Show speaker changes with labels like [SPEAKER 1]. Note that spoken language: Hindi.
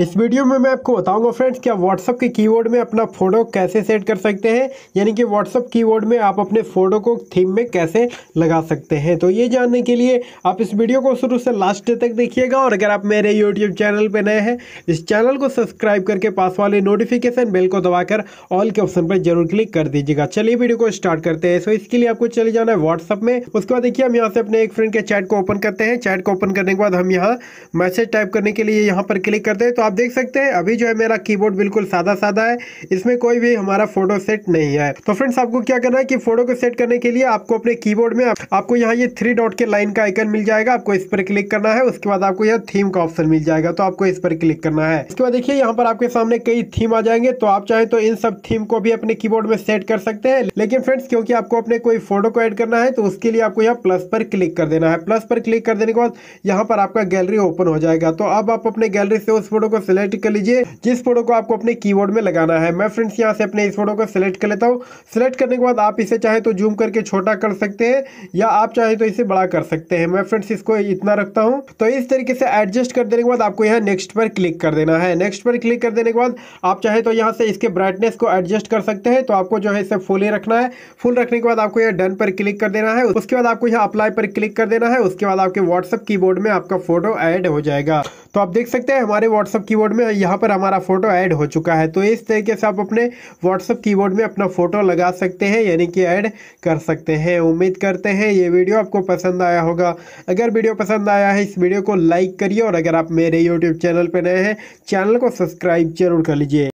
[SPEAKER 1] इस वीडियो में मैं आपको बताऊंगा फ्रेंड्स आप व्हाट्सअप के कीवर्ड में अपना फोटो कैसे सेट कर सकते हैं यानी कि व्हाट्सअप कीवर्ड में आप अपने फोटो को थीम में कैसे लगा सकते हैं तो ये जानने के लिए आप इस वीडियो को शुरू से लास्ट तक देखिएगा और अगर आप मेरे यूट्यूब चैनल पर नए हैं इस चैनल को सब्सक्राइब करके पास वाले नोटिफिकेशन बेल को दबाकर ऑल के ऑप्शन पर जरूर क्लिक कर दीजिएगा चलिए वीडियो को स्टार्ट करते हैं सो इसके लिए आपको चले जाना है व्हाट्सअप में उसके बाद देखिए हम यहाँ से अपने एक फ्रेंड के चैट को ओपन करते हैं चैट को ओपन करने के बाद हम यहाँ मैसेज टाइप करने के लिए यहाँ पर क्लिक करते हैं तो आप देख सकते हैं अभी जो है मेरा कीबोर्ड बिल्कुल सादा सादा है इसमें कोई भी हमारा फोटो सेट नहीं है तो फ्रेंड्स आपको क्या करना है कि फोटो को सेट करने के लिए आपको अपने कीबोर्ड में आपको यहाँ ये थ्री डॉट के लाइन का आइकन मिल जाएगा आपको इस पर क्लिक करना है उसके बाद आपको यह थीम का ऑप्शन मिल जाएगा तो आपको इस पर क्लिक करना है उसके बाद देखिए यहाँ पर आपके सामने कई थीम आ जाएंगे तो आप चाहे तो इन सब थीम को भी अपने कीबोर्ड में सेट कर सकते हैं लेकिन फ्रेंड्स क्योंकि आपको अपने कोई फोटो को एड करना है तो उसके लिए आपको यहाँ प्लस पर क्लिक कर देना है प्लस पर क्लिक कर देने के बाद यहाँ पर आपका गैलरी ओपन हो जाएगा तो अब आप अपने गैलरी से उस फोटो को सिलेक्ट कर लीजिए जिस फोटो को आपको अपने कीबोर्ड में लगाना है मैं फ्रेंड्स यहाँ से अपने इस फोटो को सिलेक्ट कर लेता हूँ सिलेक्ट करने के बाद आप इसे चाहे तो जूम करके छोटा कर सकते हैं या आप चाहे तो इसे बड़ा कर सकते हैं मैं फ्रेंड्स इसको इतना रखता हूँ तो इस तरीके से एडजस्ट कर देने के बाद आपको यहाँ नेक्स्ट पर क्लिक कर देना है नेक्स्ट पर क्लिक कर देने के बाद आप चाहे तो यहाँ से इसके ब्राइटनेस को एडजस्ट कर सकते हैं तो आपको जो है इसे फुल ही रखना है फुल रखने के बाद आपको यहाँ डन पर क्लिक कर देना है उसके बाद आपको यहाँ अप्लाई पर क्लिक कर देना है उसके बाद आपके व्हाट्सअप कीबोर्ड में आपका फोटो ऐड हो जाएगा तो आप देख सकते हैं हमारे व्हाट्सअप कीबोर्ड में यहाँ पर हमारा फोटो ऐड हो चुका है तो इस तरीके से आप अपने व्हाट्सअप कीबोर्ड में अपना फोटो लगा सकते हैं यानी कि ऐड कर सकते हैं उम्मीद करते हैं ये वीडियो आपको पसंद आया होगा अगर वीडियो पसंद आया है इस वीडियो को लाइक करिए और अगर आप मेरे यूट्यूब चैनल पर नए हैं चैनल को सब्सक्राइब जरूर कर लीजिए